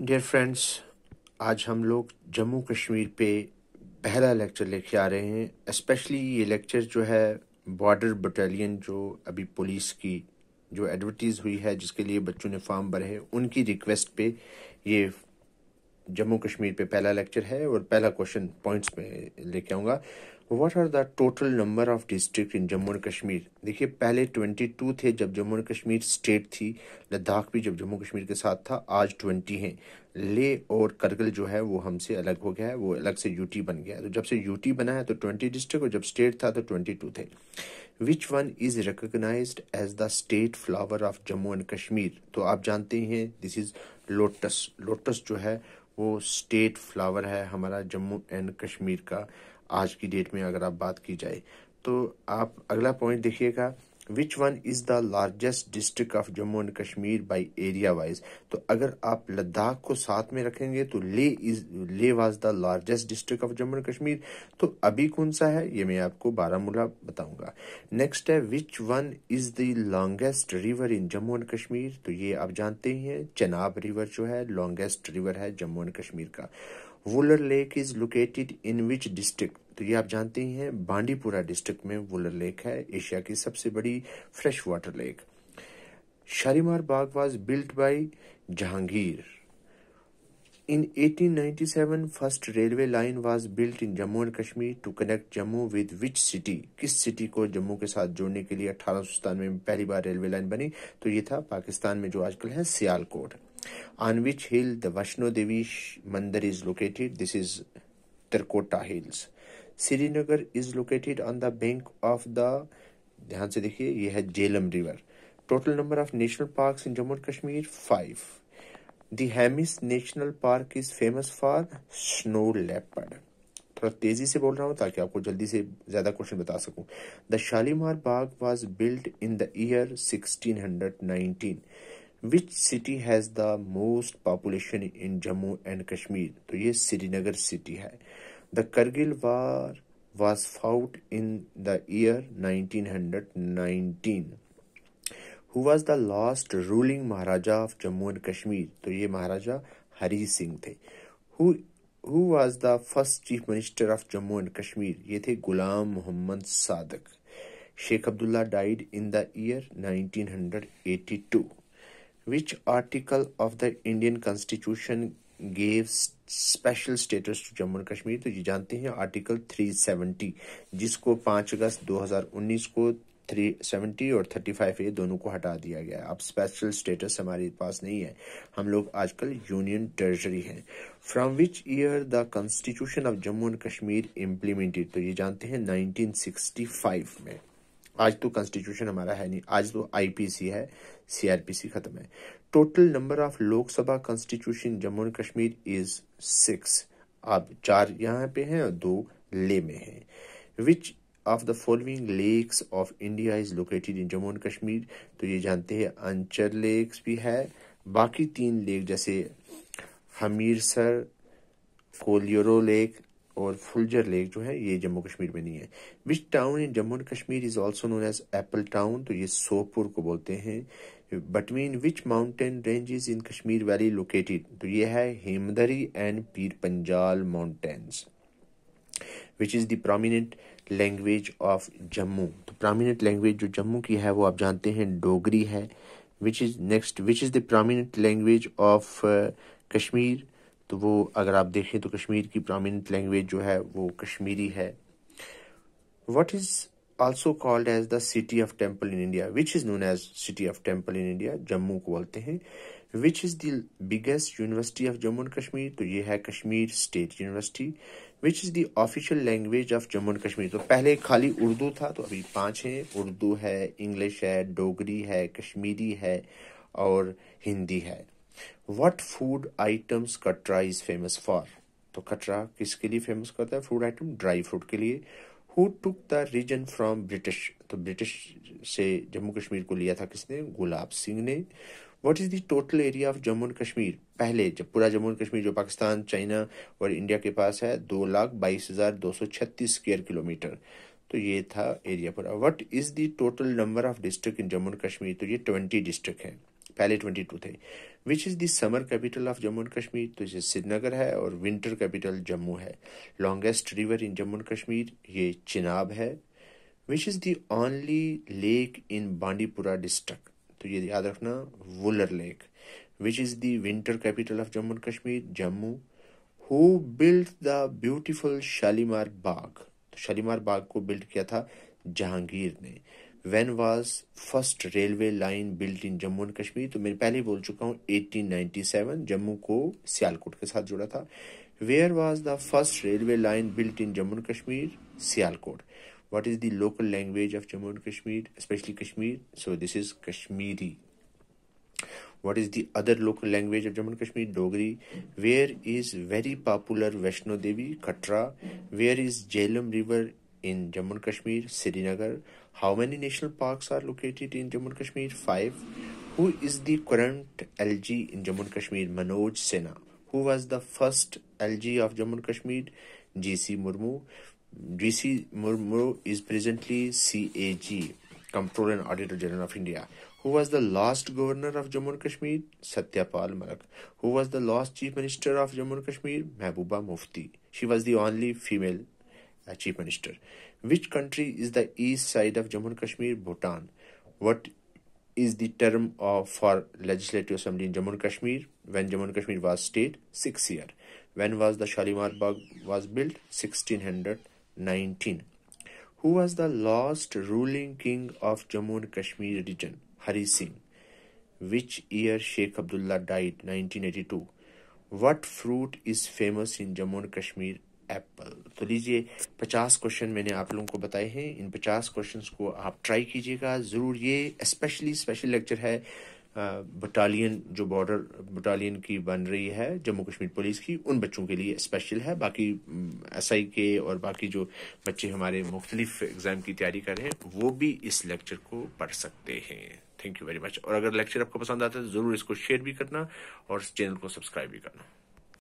Dear friends आज हम लोग जम्मू कश्मीर पे पहला लेक्चर लेके आ रहे हैं स्पेशली ये लेक्चर जो है बॉर्डर बटालियन जो अभी पुलिस की जो एडवर्टीज़ हुई है जिसके लिए बच्चों ने फॉर्म भरे हैं उनकी रिक्वेस्ट पे ये जम्मू कश्मीर पे पहला लेक्चर है और पहला क्वेश्चन पॉइंट्स में लेके आऊँगा what are the total number of district in Jammu and Kashmir देखिए पहले 22 थे जब जम्मू एंड कश्मीर स्टेट थी लद्दाख भी जब जम्मू कश्मीर के साथ था आज 20 हैं ले और करगिल जो है वो हमसे अलग हो गया है वो अलग से यूटी बन गया है तो जब से यूटी बना है तो 20 डिस्ट्रिक्ट और जब स्टेट था तो 22 थे which one is recognize as the state flower of Jammu and Kashmir तो आप जानते हैं दिस इज़ लोटस लोटस जो है वो स्टेट फ्लावर है हमारा जम्मू एंड कश्मीर का आज की डेट में अगर आप बात की जाए तो आप अगला पॉइंट देखिएगा which one is the largest district of Jammu and Kashmir by area wise तो अगर आप लद्दाख को साथ में रखेंगे तो Leh is Leh was the largest district of Jammu and Kashmir तो अभी कौन सा है ये मैं आपको बारामूला बताऊंगा नेक्स्ट है which one is the longest river in Jammu and Kashmir तो ये आप जानते ही हैं चनाब रिवर जो है लॉन्गेस्ट रिवर है जम्मू एंड कश्मीर का Wular lake is located in which district तो ये आप जानते ही हैं बांडीपुरा डिस्ट्रिक्ट में वुलर लेक है एशिया की सबसे बड़ी fresh water lake Shalimar Bagh was built by Jahangir in 1897, first railway line was built in Jammu and Kashmir to connect Jammu with which city किस सिटी को जम्मू के साथ जोड़ने के लिए अठारह में पहली बार रेलवे लाइन बनी तो ये था पाकिस्तान में जो आजकल है Sialkot on which hill the Vaishno Devi Mandir is located. This is Tirkota Hills. Srinagar is located on the bank of the ध्यान से देखिए यह है Jhelum river total number of national parks in Jammu and Kashmir five the Hemis national park is famous for snow leopard थोड़ा तेजी से बोल रहा हूँ ताकि आपको जल्दी से ज्यादा क्वेश्चन बता सकूं the Shalimar Bagh was built in the year 1619 which city has the most population in Jammu and Kashmir तो ये श्रीनगर सिटी है the Kargil war was fought in the year 1919 who was the last ruling Maharaja of Jammu and Kashmir तो ये महाराजा हरी सिंह थे who was the first chief minister of Jammu and Kashmir ये थे Ghulam Mohammad Sadiq Sheikh Abdullah died in the year 1982 Which article of the Indian Constitution gave special status to Jammu and Kashmir तो ये जानते हैं article 370 जिसको 5 अगस्त 2019 को 370 और 35 ए दोनों को हटा दिया गया है अब स्पेशल स्टेटस हमारे पास नहीं है हम लोग आजकल यूनियन टेरिटरी हैं from which year the constitution of Jammu and Kashmir implemented तो ये जानते हैं 1965 में आज तो कॉन्स्टिट्यूशन हमारा है नहीं आज तो आईपीसी है सीआरपीसी खत्म है total number of Lok Sabha constitution Jammu and Kashmir is six अब चार यहाँ पे हैं और दो ले में हैं which of the following lakes of India is located in Jammu and Kashmir तो ये जानते हैं अंचर लेक्स भी है बाकी तीन लेक जैसे हमीरसर कोलियोरो लेक और फुलजर लेक जो है ये जम्मू कश्मीर में नहीं है which town in Jammu and Kashmir is also known as apple town तो ये सोपुर को बोलते हैं between which mountain range is in Kashmir valley located तो ये है Himadri and Pir Panjal mountains which is the language of Jammu तो प्रोमिनेंट लैंग्वेज जो जम्मू की है वो आप जानते हैं डोगरी है which is next which is the prominent language of Kashmir तो वो अगर आप देखें तो कश्मीर की प्रामिनेंट लैंग्वेज जो है वो कश्मीरी है what is also called as the city of temple in India which is known as city of temple in India Jammu को बोलते हैं which is the biggest university of Jammu and Kashmir तो ये है Kashmir state university which is the official language of Jammu and Kashmir तो पहले खाली उर्दू था तो अभी पाँच हैं उर्दू है इंग्लिश है डोगरी है कश्मीरी है और हिंदी है what food items Katra is famous for तो कटरा किसके लिए फेमस करता है फूड आइटम ड्राई फ्रूट के लिए who took the reason from British तो ब्रिटिश से जम्मू कश्मीर को लिया था किसने गुलाब सिंह ने what is the total area of Jammu and Kashmir पहले जब पूरा जम्मू एंड कश्मीर जो पाकिस्तान चाइना और इंडिया के पास है दो लाख बाईस हज़ार दो सौ छत्तीस स्क्वेयर किलोमीटर तो ये था एरिया पूरा what is the total number of district in Jammu and Kashmir तो ये ट्वेंटी डिस्ट्रिक्ट पहले ट्वेंटी टू थे which is the summer capital of Jammu and Kashmir तो ये श्रीनगर है और विंटर कैपिटल जम्मू है longest river in Jammu and Kashmir ये चिनाब है which is the only lake in Bandipora district तो ये याद रखना Wular lake which is the winter capital of Jammu and Kashmir Jammu who built the beautiful Shalimar Bagh तो शालीमार बाग को बिल्ड किया था जहांगीर ने when was first railway line built in Jammu and Kashmir तो मैं पहले बोल चुका हूँ 1897 जम्मू को सियालकोट के साथ जुड़ा था where was the first railway line built in Jammu and Kashmir Sialkot what is the local language of Jammu and Kashmir specially Kashmir so this is Kashmiri what is the other local language of Jammu and Kashmir Dogri where is very popular Vaishno Devi Katra where is Jhelum river in Jammu and Kashmir Srinagar How many national parks are located in Jammu and Kashmir? 5. Who is the current LG in Jammu and Kashmir? Manoj Sena. Who was the first LG of Jammu and Kashmir? GC Murmu. GC Murmu is presently CAG, Comptroller and Auditor General of India. Who was the last governor of Jammu and Kashmir? Satyapal Malak. Who was the last chief minister of Jammu and Kashmir? Mehbooba Mufti. She was the only female uh, chief minister. Which country is the east side of Jammu and Kashmir? Bhutan. What is the term of uh, for legislative assembly in Jammu and Kashmir when Jammu and Kashmir was state? Six year. When was the Shalimar Bagh was built? 1619. Who was the last ruling king of Jammu and Kashmir region? Hari Singh. Which year Sheikh Abdullah died? 1982. What fruit is famous in Jammu and Kashmir apple तो लीजिए पचास question मैंने आप लोगों को बताए हैं इन पचास क्वेश्चन को आप ट्राई कीजिएगा ज़रूर ये स्पेशली स्पेशल लेक्चर है बटालियन जो बॉर्डर बटालियन की बन रही है जम्मू कश्मीर पुलिस की उन बच्चों के लिए स्पेशल है बाकी एस आई के और बाकी जो बच्चे हमारे मुख्तलिफ एग्ज़ाम की तैयारी कर रहे हैं वो भी इस लेक्चर को पढ़ सकते हैं थैंक यू वेरी मच और अगर लेक्चर आपको पसंद आता है तो ज़रूर इसको शेयर भी करना और इस चैनल को सब्सक्राइब भी करना